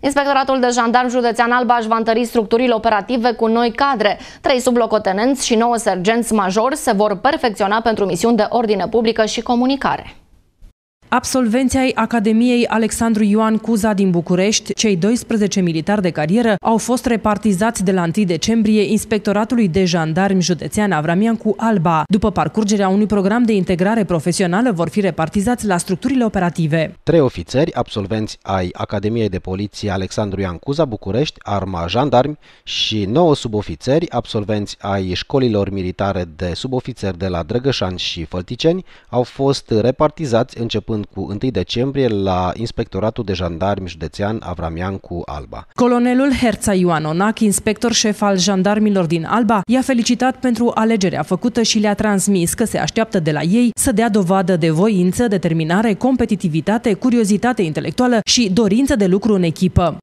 Inspectoratul de jandarm județean Alba își va întări structurile operative cu noi cadre. Trei sublocotenenți și nouă sergenți majori se vor perfecționa pentru misiuni de ordine publică și comunicare. Absolvenții ai Academiei Alexandru Ioan Cuza din București, cei 12 militari de carieră, au fost repartizați de la 1 decembrie Inspectoratului de Jandarmi Județean Avramian cu Alba. După parcurgerea unui program de integrare profesională, vor fi repartizați la structurile operative. Trei ofițeri, absolvenți ai Academiei de Poliție Alexandru Ioan Cuza București, Arma Jandarmi și 9 subofițeri, absolvenți ai școlilor militare de subofițeri de la Drăgășani și Fălticeni, au fost repartizați începând începând cu 1 decembrie la Inspectoratul de Jandarmi Județean Avramiancu Alba. Colonelul Herța Ioan Onac, inspector șef al jandarmilor din Alba, i-a felicitat pentru alegerea făcută și le-a transmis că se așteaptă de la ei să dea dovadă de voință, determinare, competitivitate, curiozitate intelectuală și dorință de lucru în echipă.